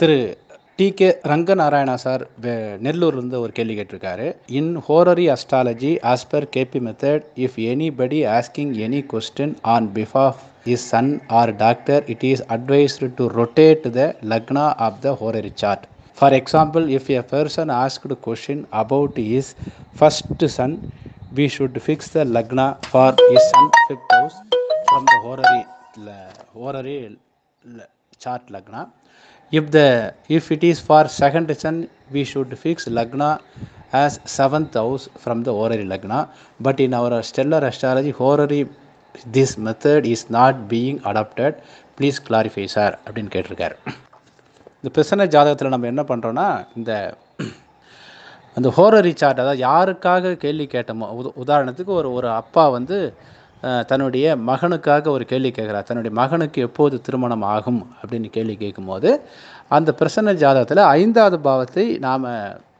திரு T K Ranganarayana sir நெல்லூர்லேருந்து ஒரு கேள்வி கேட்டிருக்காரு in horary astrology as per KP method if anybody asking any question on behalf his son or daughter it is advised to rotate the lagna of the horary chart for example if a person asked question about his first son we should fix the lagna for his son fifth house from the horary horary chart lagna if the if it is for second son we should fix lagna as seventh house from the horary lagna but in our stellar astrology horary this method is not being adopted please clarify sir அப்படின்னு கேட்டிருக்காரு இந்த பிரசன்ன ஜாதகத்தில் நம்ம என்ன பண்ணுறோன்னா இந்த அந்த ஹோரரி chart அதாவது யாருக்காக கேள்வி கேட்டோமோ உதாரணத்துக்கு ஒரு ஒரு அப்பா வந்து தன்னுடைய மகனுக்காக ஒரு கேள்வி கேட்குறா தன்னுடைய மகனுக்கு எப்போது திருமணம் ஆகும் அப்படின்னு கேள்வி கேட்கும்போது அந்த பிரசன்ன ஜாதகத்தில் ஐந்தாவது பாவத்தை நாம்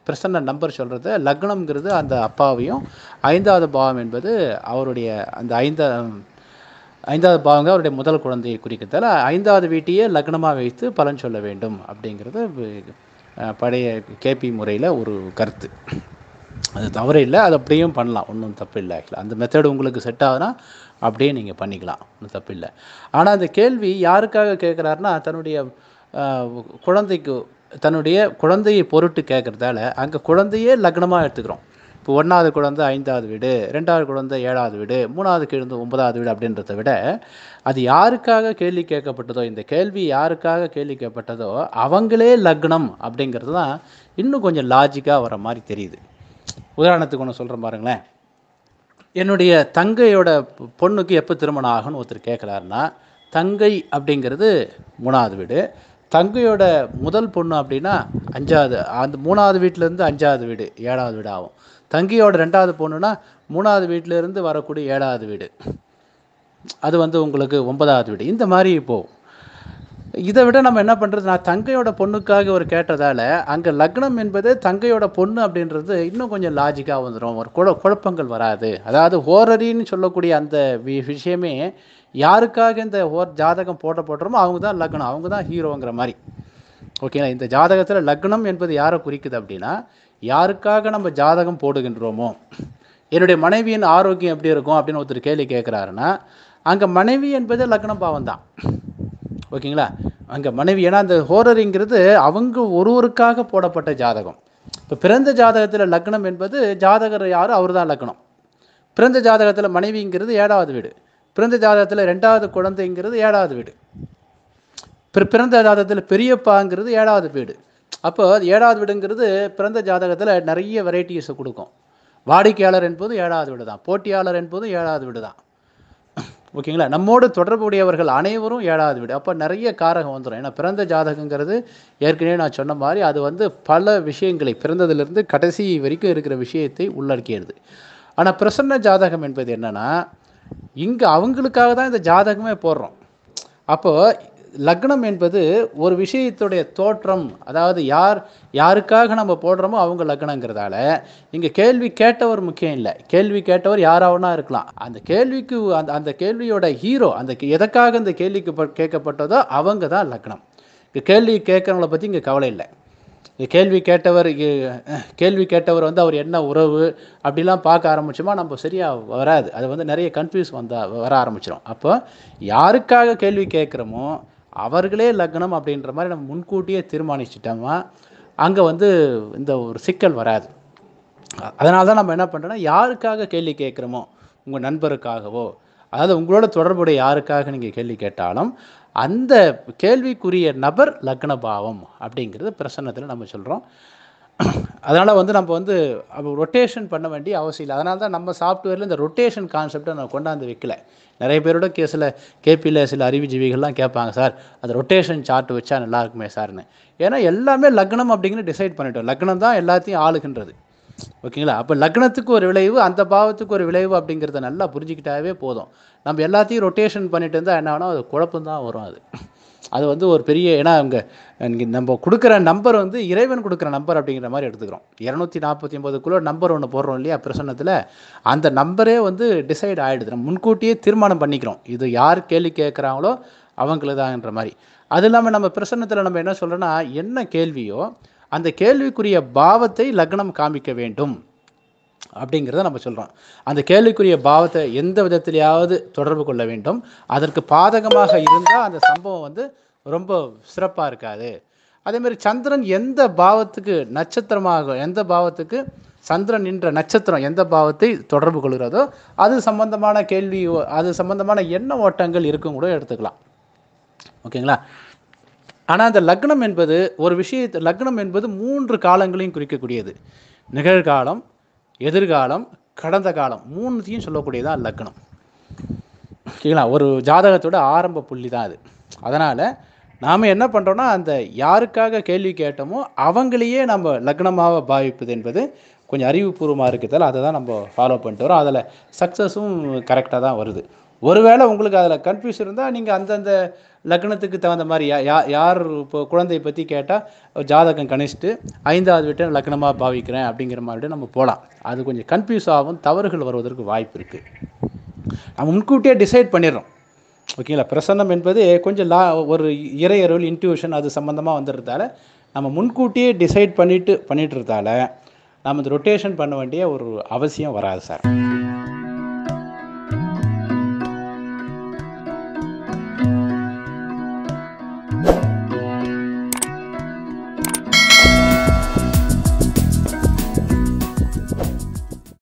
பிரசன்ன நம்பர் சொல்கிறது லக்னம்ங்கிறது அந்த அப்பாவையும் ஐந்தாவது பாவம் என்பது அவருடைய அந்த ஐந்த ஐந்தாவது பாவங்க அவருடைய முதல் குழந்தையை குறிக்கிறதால ஐந்தாவது வீட்டையே லக்னமாக வைத்து பலன் சொல்ல வேண்டும் அப்படிங்கிறது பழைய கேபி முறையில் ஒரு கருத்து அது தவறு இல்லை அது அப்படியும் பண்ணலாம் ஒன்றும் தப்பு இல்லை ஆக்சுவலாக அந்த மெத்தடு உங்களுக்கு செட் ஆகுனா அப்படியே நீங்கள் பண்ணிக்கலாம் ஒன்றும் தப்பு இல்லை ஆனால் அந்த கேள்வி யாருக்காக கேட்குறாருன்னா தன்னுடைய குழந்தைக்கு தன்னுடைய குழந்தையை பொருட்டு கேட்குறதால அங்கே குழந்தையே லக்னமாக எடுத்துக்கிறோம் இப்போ ஒன்றாவது குழந்தை ஐந்தாவது வீடு ரெண்டாவது குழந்தை ஏழாவது வீடு மூணாவது கிழந்து ஒன்பதாவது வீடு அப்படின்றத விட அது யாருக்காக கேள்வி கேட்கப்பட்டதோ இந்த கேள்வி யாருக்காக கேள்வி கேட்கப்பட்டதோ அவங்களே லக்னம் அப்படிங்கிறது தான் இன்னும் கொஞ்சம் லாஜிக்காக வர மாதிரி தெரியுது உதாரணத்துக்கு ஒன்று சொல்கிறேன் பாருங்களேன் என்னுடைய தங்கையோட பொண்ணுக்கு எப்போ திருமணம் ஆகும்னு ஒருத்தர் கேட்குறாருன்னா தங்கை அப்படிங்கிறது மூணாவது வீடு தங்கையோட முதல் பொண்ணு அப்படின்னா அஞ்சாவது அந்த மூணாவது வீட்டிலேருந்து அஞ்சாவது வீடு ஏழாவது வீடு ஆகும் தங்கியோட ரெண்டாவது பொண்ணுனா மூணாவது வீட்டிலேருந்து வரக்கூடிய ஏழாவது வீடு அது வந்து உங்களுக்கு ஒன்பதாவது வீடு இந்த மாதிரி போகும் இதை விட நம்ம என்ன பண்ணுறது நான் தங்கையோட பொண்ணுக்காக ஒரு கேட்டதால் அங்கே லக்னம் என்பது தங்கையோட பொண்ணு அப்படின்றது இன்னும் கொஞ்சம் லாஜிக்காக வந்துடும் ஒரு குழ குழப்பங்கள் வராது அதாவது ஹோரரின்னு சொல்லக்கூடிய அந்த வி விஷயமே யாருக்காக இந்த ஹோர் ஜாதகம் போட்ட போடுறோமோ அவங்க தான் லக்னம் அவங்க தான் ஹீரோங்கிற மாதிரி ஓகேங்களா இந்த ஜாதகத்தில் லக்னம் என்பது யாரை குறிக்குது அப்படின்னா யாருக்காக நம்ம ஜாதகம் போடுகின்றோமோ என்னுடைய மனைவியின் ஆரோக்கியம் எப்படி இருக்கும் அப்படின்னு ஒருத்தர் கேள்வி கேட்குறாருன்னா அங்கே மனைவி என்பது லக்னம் பாவம் தான் ஓகேங்களா அங்கே மனைவி ஏன்னா அந்த ஹோரரிங்கிறது அவங்க ஒருவருக்காக போடப்பட்ட ஜாதகம் இப்போ பிறந்த ஜாதகத்தில் லக்னம் என்பது ஜாதகர் யார் அவர் தான் லக்னம் பிறந்த ஜாதகத்தில் மனைவிங்கிறது ஏழாவது வீடு பிறந்த ஜாதகத்தில் ரெண்டாவது குழந்தைங்கிறது ஏழாவது வீடு பிற பிறந்த ஜாதகத்தில் பெரியப்பாங்கிறது ஏழாவது வீடு அப்போ ஏழாவது வீடுங்கிறது பிறந்த ஜாதகத்தில் நிறைய வெரைட்டிஸை கொடுக்கும் வாடிக்கையாளர் என்பது ஏழாவது வீடு தான் போட்டியாளர் என்பது ஏழாவது வீடு தான் ஓகேங்களா நம்மோடு தொடர்புடையவர்கள் அனைவரும் ஏழாவது வீடு அப்போ நிறைய காரகம் வந்துடும் ஏன்னா பிறந்த ஜாதகங்கிறது ஏற்கனவே நான் சொன்ன மாதிரி அது வந்து பல விஷயங்களை பிறந்ததுலேருந்து கடைசி வரைக்கும் இருக்கிற விஷயத்தை உள்ளடக்கியது ஆனால் பிரசன்ன ஜாதகம் என்பது என்னென்னா இங்கே அவங்களுக்காக தான் இந்த ஜாதகமே போடுறோம் அப்போது லக்னம் என்பது ஒரு விஷயத்துடைய தோற்றம் அதாவது யார் யாருக்காக நம்ம போடுறோமோ அவங்க லக்னங்கிறதால இங்கே கேள்வி கேட்டவர் முக்கியம் இல்லை கேள்வி கேட்டவர் யாராவனா இருக்கலாம் அந்த கேள்விக்கு அந்த அந்த கேள்வியோட ஹீரோ அந்த எதற்காக அந்த கேள்விக்கு கேட்கப்பட்டதோ அவங்க தான் லக்னம் இங்கே கேள்வி கேட்குறவங்கள பற்றி இங்கே கவலை இல்லை கேள்வி கேட்டவர் கேள்வி கேட்டவர் வந்து அவர் என்ன உறவு அப்படிலாம் பார்க்க ஆரம்பிச்சோமா நம்ம சரியாக வராது அது வந்து நிறைய கன்ஃபியூஸ் வந்தால் வர ஆரம்பிச்சிடும் அப்போ யாருக்காக கேள்வி கேட்குறோமோ அவர்களே லக்னம் அப்படின்ற மாதிரி நம்ம முன்கூட்டியே தீர்மானிச்சிட்டோம்னா அங்கே வந்து இந்த ஒரு சிக்கல் வராது அதனால தான் நம்ம என்ன பண்ணுறோன்னா யாருக்காக கேள்வி கேட்குறோமோ உங்கள் நண்பருக்காகவோ அதாவது உங்களோட தொடர்புடைய யாருக்காக நீங்கள் கேள்வி கேட்டாலும் அந்த கேள்விக்குரிய நபர் லக்ன பாவம் அப்படிங்கிறது பிரசன்னத்தில் நம்ம சொல்கிறோம் அதனால் வந்து நம்ம வந்து ரொட்டேஷன் பண்ண வேண்டிய அவசியம் இல்லை அதனால தான் நம்ம சாஃப்ட்வேரில் இந்த ரொட்டேஷன் கான்செப்டை நான் கொண்டாந்து வைக்கல நிறைய பேரோட கேஸில் கேபியில் சில அறிவுஜீவிகள்லாம் கேட்பாங்க சார் அந்த ரொட்டேஷன் சார்ட் வச்சா நல்லா இருக்குமே சார்னு ஏன்னா எல்லாமே லக்னம் அப்படிங்கிற டிசைட் பண்ணிட்டோம் லக்னம் தான் எல்லாத்தையும் ஆளுகின்றது ஓகேங்களா அப்போ லக்னத்துக்கு ஒரு விளைவு அந்த பாவத்துக்கு ஒரு விளைவு அப்படிங்கிறத நல்லா புரிஞ்சுக்கிட்டாவே போதும் நம்ம எல்லாத்தையும் ரொட்டேஷன் பண்ணிட்டு இருந்தால் என்ன வேணால் அது குழப்பம் தான் வரும் அது அது வந்து ஒரு பெரிய ஏன்னா அவங்க நம்ம கொடுக்குற நம்பர் வந்து இறைவன் கொடுக்குற நம்பர் அப்படிங்கிற மாதிரி எடுத்துக்கிறோம் இரநூத்தி நாற்பத்தி ஒன்பதுக்குள்ளே நம்பர் ஒன்று போடுறோம் இல்லையா பிரசன்னத்தில் அந்த நம்பரே வந்து டிசைட் ஆகிடுது நம்ம முன்கூட்டியே தீர்மானம் பண்ணிக்கிறோம் இது யார் கேள்வி கேட்குறாங்களோ அவங்களுதான்ற மாதிரி அது இல்லாமல் நம்ம பிரசன்னத்தில் நம்ம என்ன சொல்கிறோன்னா என்ன கேள்வியோ அந்த கேள்விக்குரிய பாவத்தை லக்னம் காமிக்க வேண்டும் அப்படிங்கிறத நம்ம சொல்கிறோம் அந்த கேள்விக்குரிய பாவத்தை எந்த விதத்திலேயாவது தொடர்பு கொள்ள வேண்டும் அதற்கு பாதகமாக இருந்தால் அந்த சம்பவம் வந்து ரொம்ப சிறப்பாக இருக்காது அதேமாரி சந்திரன் எந்த பாவத்துக்கு நட்சத்திரமாக எந்த பாவத்துக்கு சந்திரன் என்ற நட்சத்திரம் எந்த பாவத்தை தொடர்பு கொள்கிறதோ அது சம்பந்தமான கேள்வி அது சம்பந்தமான எண்ண ஓட்டங்கள் இருக்கும் கூட எடுத்துக்கலாம் ஓகேங்களா ஆனால் அந்த லக்னம் என்பது ஒரு விஷயத்தை லக்னம் என்பது மூன்று காலங்களையும் குறிக்கக்கூடியது நிகழ்காலம் எதிர்காலம் கடந்த காலம் மூணுத்தையும் சொல்லக்கூடியதான் லக்னம் சரிங்களா ஒரு ஜாதகத்தோட ஆரம்ப புள்ளி தான் அது அதனால் நாம் என்ன பண்ணுறோன்னா அந்த யாருக்காக கேள்வி கேட்டோமோ அவங்களையே நம்ம லக்னமாக பாவிப்பது என்பது கொஞ்சம் அறிவுபூர்வமாக இருக்கிறதால அதை தான் நம்ம ஃபாலோ பண்ணிட்டு வரோம் அதில் சக்ஸஸும் கரெக்டாக தான் வருது ஒருவேளை உங்களுக்கு அதில் கன்ஃபியூஸ் இருந்தால் நீங்கள் அந்தந்த லக்னத்துக்கு தகுந்த மாதிரி யா யார் இப்போ குழந்தையை பற்றி கேட்டால் ஜாதகம் கணிச்சிட்டு ஐந்தாவது வீட்டை லக்னமாக பாவிக்கிறேன் அப்படிங்கிற மாதிரி நம்ம போகலாம் அது கொஞ்சம் கன்ஃபியூஸ் ஆகும் தவறுகள் வருவதற்கு வாய்ப்பு இருக்குது நம்ம முன்கூட்டியே டிசைட் பண்ணிடுறோம் ஓகேங்களா பிரசன்னம் என்பது கொஞ்சம் லா ஒரு இறையருள் இன்ட்யூஷன் அது சம்மந்தமாக வந்துடுறதால நம்ம முன்கூட்டியே டிசைட் பண்ணிட்டு இருந்தால நம்ம இந்த ரொட்டேஷன் பண்ண வேண்டிய ஒரு அவசியம் வராது சார்